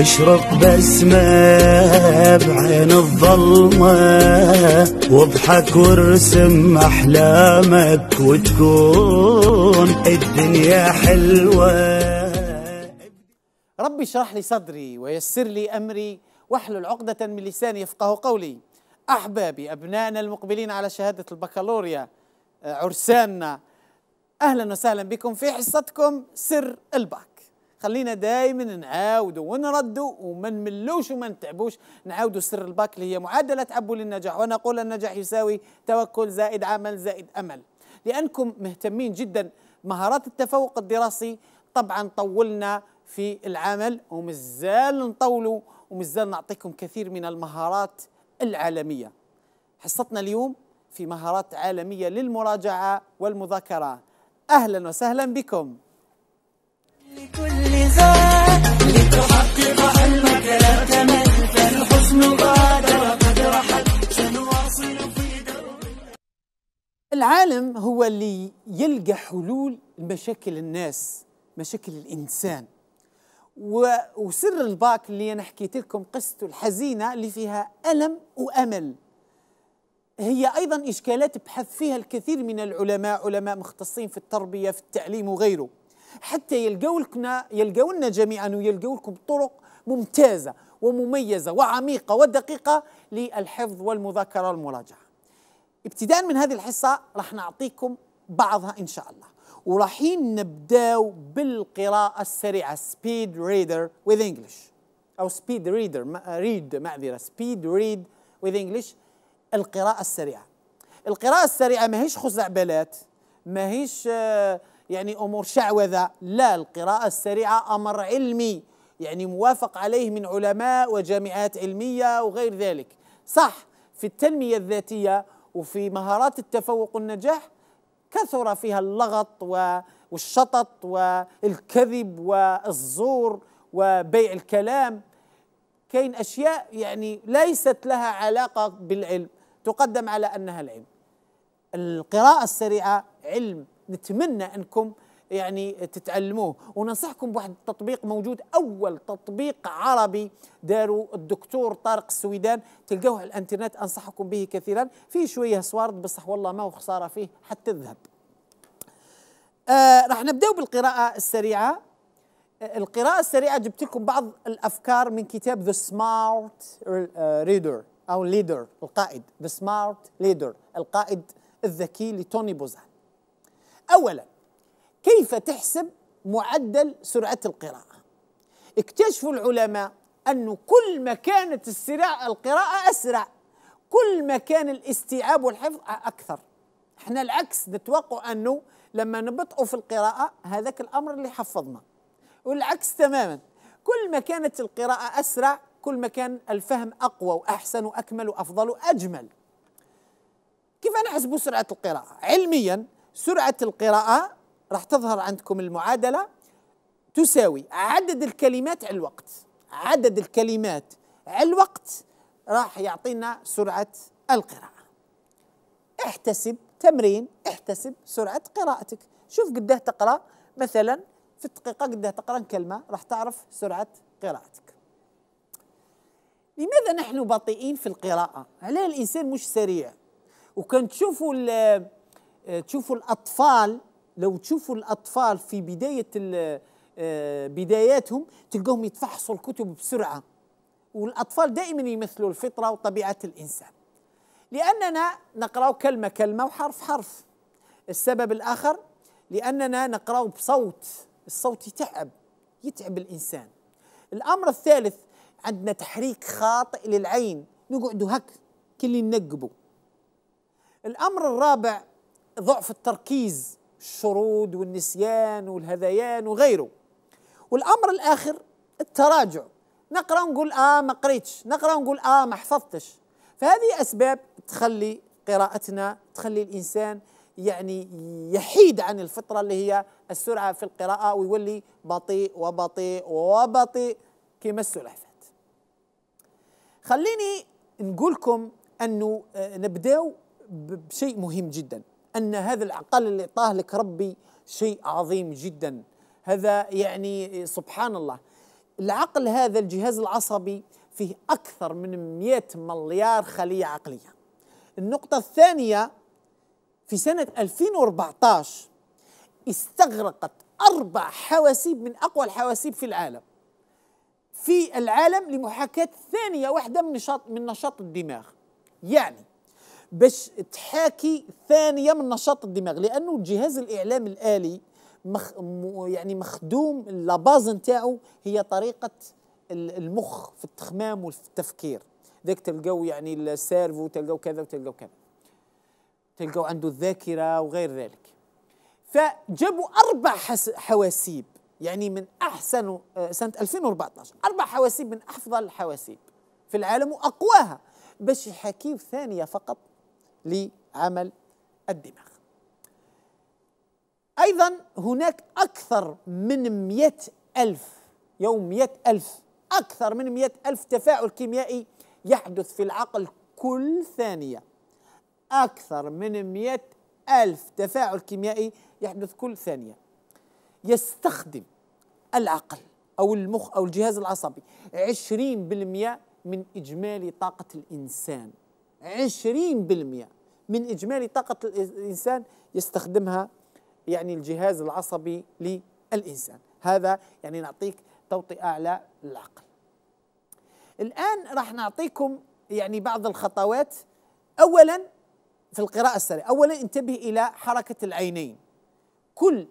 اشرق بسمة بعين الظلمة واضحك وارسم احلامك وتكون الدنيا حلوة ربي اشرح لي صدري ويسر لي امري واحلل عقدة من لساني يفقه قولي احبابي ابنائنا المقبلين على شهادة البكالوريا عرساننا اهلا وسهلا بكم في حصتكم سر الباك خلينا دائما نعاودوا ونردوا وما نملوش وما نتعبوش نعاودوا سر الباك اللي هي معادله عبوا للنجاح وانا اقول النجاح يساوي توكل زائد عمل زائد امل لانكم مهتمين جدا مهارات التفوق الدراسي طبعا طولنا في العمل ومازال نطولوا ومازال نعطيكم كثير من المهارات العالميه حصتنا اليوم في مهارات عالميه للمراجعه والمذاكره اهلا وسهلا بكم لكل زاد لتحقق حلمك لا تمل قد رحل في العالم هو اللي يلقى حلول لمشاكل الناس مشاكل الإنسان وسر الباك اللي أنا حكيت لكم قصته الحزينة اللي فيها ألم وأمل هي أيضا إشكالات بحث فيها الكثير من العلماء علماء مختصين في التربية في التعليم وغيره حتى يلقوا لنا يلقوا لنا جميعا ويلقوا لكم طرق ممتازه ومميزه وعميقه ودقيقه للحفظ والمذاكره والمراجعه. ابتداء من هذه الحصه راح نعطيكم بعضها ان شاء الله ورايحين نبداو بالقراءه السريعه سبيد ريدر وذ انجلش او سبيد ريدر ريد معذره سبيد ريد وذ انجلش القراءه السريعه القراءه السريعه ماهيش خزعبلات ماهيش آه يعني أمور شعوذة لا القراءة السريعة أمر علمي يعني موافق عليه من علماء وجامعات علمية وغير ذلك صح في التنمية الذاتية وفي مهارات التفوق والنجاح كثر فيها اللغط والشطط والكذب والزور وبيع الكلام كاين اشياء يعني ليست لها علاقه بالعلم تقدم على انها العلم القراءه السريعه علم نتمنى انكم يعني تتعلموه وننصحكم بواحد التطبيق موجود اول تطبيق عربي داروا الدكتور طارق السويدان تلقوه على الانترنت انصحكم به كثيرا فيه شويه سوارد بصح والله ما هو خساره فيه حتى الذهب آه راح نبداو بالقراءه السريعه آه القراءة السريعة جبت لكم بعض الأفكار من كتاب ذا سمارت ريدر أو ليدر القائد ذا سمارت ليدر القائد الذكي لتوني بوزان أولا كيف تحسب معدل سرعة القراءة اكتشفوا العلماء أنه كل ما كانت السرعة القراءة أسرع كل ما كان الاستيعاب والحفظ أكثر احنا العكس نتوقع أنه لما نبطئوا في القراءة هذاك الأمر اللي حفظنا والعكس تماما كل ما كانت القراءة أسرع كل ما كان الفهم أقوى وأحسن وأكمل وأفضل وأجمل كيف نحسب سرعة القراءة علميا سرعة القراءة راح تظهر عندكم المعادلة تساوي عدد الكلمات على الوقت عدد الكلمات على الوقت راح يعطينا سرعة القراءة احتسب تمرين احتسب سرعة قراءتك شوف قده إيه تقرأ مثلا في الدقيقة قده إيه تقرأ كلمة راح تعرف سرعة قراءتك لماذا نحن بطيئين في القراءة؟ علاه الإنسان مش سريع؟ وكان تشوفوا تشوفوا الاطفال لو تشوفوا الاطفال في بدايه آه، بداياتهم تلقاهم يتفحصوا الكتب بسرعه والاطفال دائما يمثلوا الفطره وطبيعه الانسان لاننا نقرا كلمه كلمه وحرف حرف السبب الاخر لاننا نقرا بصوت الصوت يتعب يتعب الانسان الامر الثالث عندنا تحريك خاطئ للعين نقعدوا هك كل ينقبوا الامر الرابع ضعف التركيز الشرود والنسيان والهذيان وغيره والامر الاخر التراجع نقرا ونقول اه ما قريتش نقرا ونقول اه ما حفظتش فهذه اسباب تخلي قراءتنا تخلي الانسان يعني يحيد عن الفطره اللي هي السرعه في القراءه ويولي بطيء وبطيء وبطيء كما السلحفاه خليني نقولكم انه آه، نبداو بشيء مهم جدا أن هذا العقل اللي أعطاه لك ربي شيء عظيم جدا هذا يعني سبحان الله العقل هذا الجهاز العصبي فيه أكثر من 100 مليار خلية عقلية النقطة الثانية في سنة 2014 استغرقت أربع حواسيب من أقوى الحواسيب في العالم في العالم لمحاكاة ثانية واحدة من نشاط من نشاط الدماغ يعني باش تحاكي ثانيه من نشاط الدماغ لانه الجهاز الاعلام الالي مخ يعني مخدوم لاباز نتاعو هي طريقه المخ في التخمام وفي التفكير ذاك تلقاو يعني السيرفو تلقاو كذا وتلقاو كذا تلقاو عنده الذاكره وغير ذلك فجابوا اربع حواسيب يعني من احسن آه، سنه 2014 اربع حواسيب من افضل الحواسيب في العالم واقواها باش يحاكيو ثانيه فقط لعمل الدماغ أيضا هناك أكثر من مئة ألف يوم مئة ألف أكثر من مئة ألف تفاعل كيميائي يحدث في العقل كل ثانية أكثر من مئة ألف تفاعل كيميائي يحدث كل ثانية يستخدم العقل أو المخ أو الجهاز العصبي عشرين بالمئة من إجمالي طاقة الإنسان عشرين بالمئة من إجمالي طاقة الإنسان يستخدمها يعني الجهاز العصبي للإنسان هذا يعني نعطيك توطئة على العقل الآن راح نعطيكم يعني بعض الخطوات أولا في القراءة السريعة أولا انتبه إلى حركة العينين كل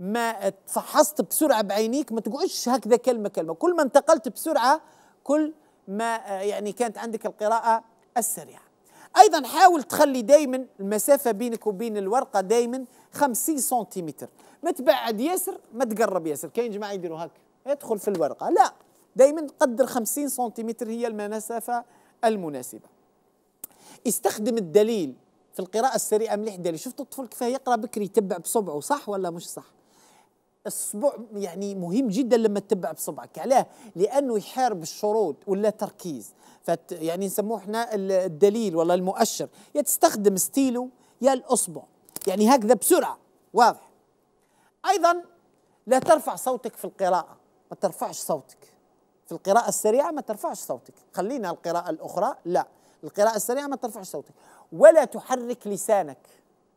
ما تفحصت بسرعة بعينيك ما تقعدش هكذا كلمة كلمة كل ما انتقلت بسرعة كل ما يعني كانت عندك القراءة السريعة ايضا حاول تخلي دائما المسافه بينك وبين الورقه دائما 50 سنتيمتر ما تبعد ياسر ما تقرب ياسر كاين جماعه يديروا هكا يدخل في الورقه لا دائما قدر 50 سنتيمتر هي المسافه المناسبه استخدم الدليل في القراءة السريعة مليح دليل شفت الطفل كيف يقرأ بكري يتبع بصبعه صح ولا مش صح الصبع يعني مهم جدا لما تتبع بصبعك علاه لانه يحارب الشروط ولا تركيز فت يعني نسموه احنا الدليل ولا المؤشر يا تستخدم ستيلو يا الاصبع يعني هكذا بسرعه واضح ايضا لا ترفع صوتك في القراءه ما ترفعش صوتك في القراءه السريعه ما ترفعش صوتك خلينا القراءه الاخرى لا القراءه السريعه ما ترفعش صوتك ولا تحرك لسانك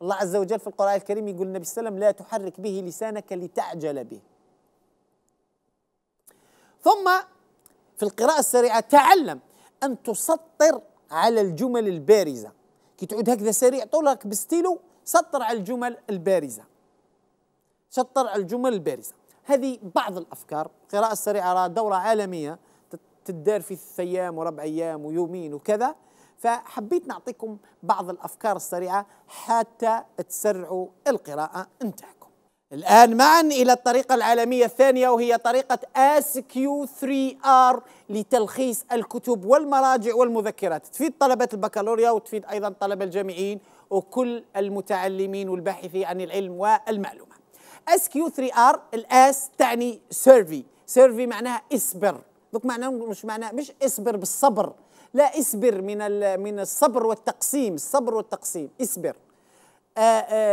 الله عز وجل في القرآن الكريم يقول النبي صلى الله عليه وسلم لا تحرك به لسانك لتعجل به ثم في القراءة السريعة تعلم أن تسطر على الجمل البارزة كي تعود هكذا سريع طولك بستيلو سطر على الجمل البارزة سطر على الجمل البارزة هذه بعض الأفكار القراءة السريعة دورة عالمية تدار في ثيام أيام وربع أيام ويومين وكذا فحبيت نعطيكم بعض الأفكار السريعة حتى تسرعوا القراءة انتهكم الآن معا إلى الطريقة العالمية الثانية وهي طريقه اس كيو 3 ار لتلخيص الكتب والمراجع والمذكرات تفيد طلبة البكالوريا وتفيد أيضا طلبة الجامعيين وكل المتعلمين والباحثين عن العلم والمعلومه كيو 3 ار الآس تعني سيرفي سيرفي معناها اصبر دوك معناه مش معناه مش اصبر بالصبر لا اصبر من من الصبر والتقسيم الصبر والتقسيم اصبر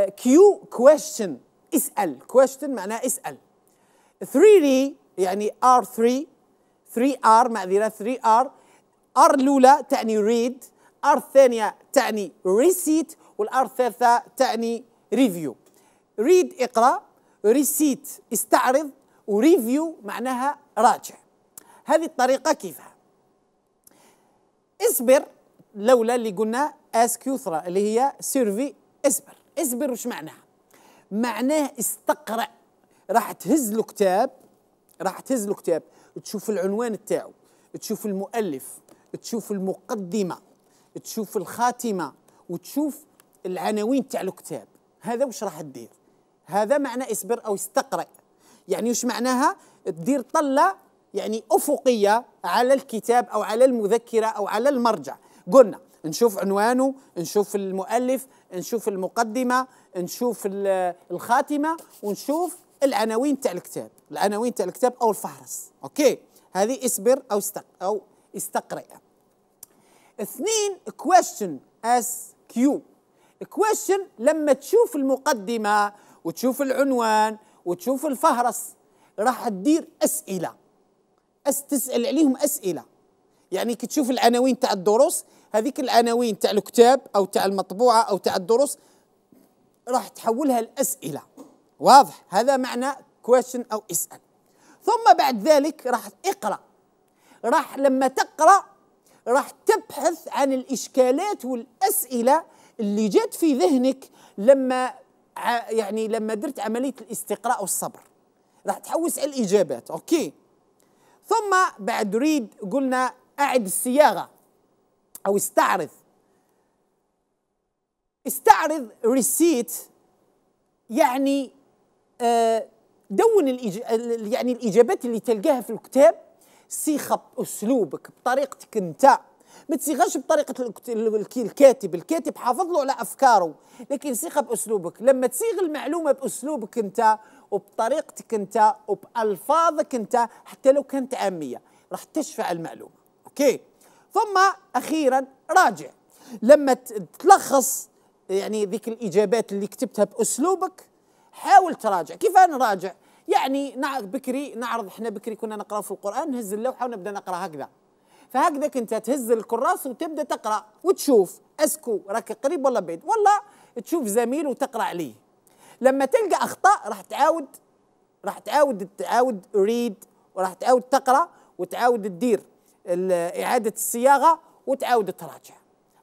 كيو كويشن اسال كويشن معناه اسال 3 دي يعني ار 3 3 ار معذره 3 ار ار الاولى تعني ريد ار الثانيه تعني ريسيت والار الثالثه تعني ريفيو ريد اقرا ريسيت استعرض وريفيو معناها راجع هذه الطريقه كيفها اصبر لولا اللي قلنا كيوثرا اللي هي سيرفي اصبر اصبر وش معناها معناه استقرأ راح تهز له كتاب راح تهز له كتاب تشوف العنوان تاعو تشوف المؤلف تشوف المقدمة تشوف الخاتمة وتشوف العناوين تاع الكتاب هذا وش راح تدير هذا معنى اصبر او استقرأ يعني وش معناها تدير طلة يعني أفقية على الكتاب أو على المذكرة أو على المرجع قلنا نشوف عنوانه نشوف المؤلف نشوف المقدمة نشوف الخاتمة ونشوف العناوين تاع الكتاب العناوين تاع الكتاب أو الفهرس أوكي هذه اصبر أو استق أو استقرئ اثنين question اس كيو question لما تشوف المقدمة وتشوف العنوان وتشوف الفهرس راح تدير أسئلة تسال عليهم اسئله يعني كي تشوف العناوين تاع الدروس هذيك العناوين تاع الكتاب او تاع المطبوعه او تاع الدروس راح تحولها لاسئله واضح هذا معنى كويشن او اسال ثم بعد ذلك راح اقرا راح لما تقرا راح تبحث عن الاشكالات والاسئله اللي جات في ذهنك لما يعني لما درت عمليه الاستقراء والصبر راح تحوس على الاجابات اوكي ثم بعد ريد قلنا أعد الصياغة أو استعرض استعرض ريسيت يعني آه، دون يعني الإجابات اللي تلقاها في الكتاب صيغة بأسلوبك بطريقتك أنت ما تصيغهاش بطريقه الكاتب الكاتب حافظ له على افكاره لكن صيغه باسلوبك لما تصيغ المعلومه باسلوبك انت وبطريقتك انت وبالفاظك انت حتى لو كانت عاميه راح تشفع المعلومه اوكي ثم اخيرا راجع لما تلخص يعني ذيك الاجابات اللي كتبتها باسلوبك حاول تراجع كيف انا نراجع يعني بكري نعرض احنا بكري كنا نقرا في القران نهز اللوحه ونبدا نقرا هكذا فهكذا انت تهز الكراس وتبدا تقرا وتشوف اسكو راك قريب ولا بعيد ولا تشوف زميل وتقرا عليه لما تلقى اخطاء راح تعاود راح تعاود تعاود ريد وراح تعاود تقرا وتعاود تدير اعاده الصياغه وتعاود تراجع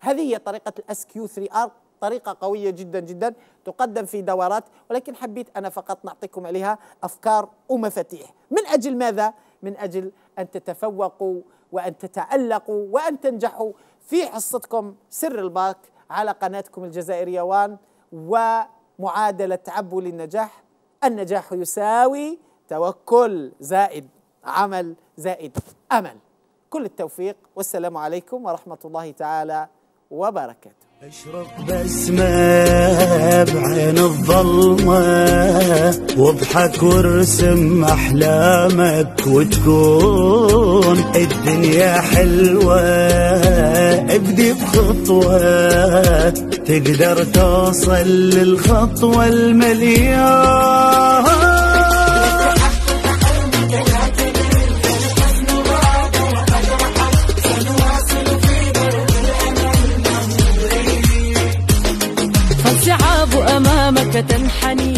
هذه هي طريقه الاس كيو 3 ار طريقه قويه جدا جدا تقدم في دورات ولكن حبيت انا فقط نعطيكم عليها افكار ومفاتيح من اجل ماذا من اجل ان تتفوقوا وان تتالقوا وان تنجحوا في حصتكم سر الباك على قناتكم الجزائريه وان و معادلة تعبوا للنجاح النجاح يساوي توكل زائد عمل زائد أمل كل التوفيق والسلام عليكم ورحمة الله تعالى وبركاته اشرق بسمة بعين الظلمة واضحك وارسم احلامك وتكون الدنيا حلوة ابدي بخطوة تقدر توصل للخطوة المليون تنحني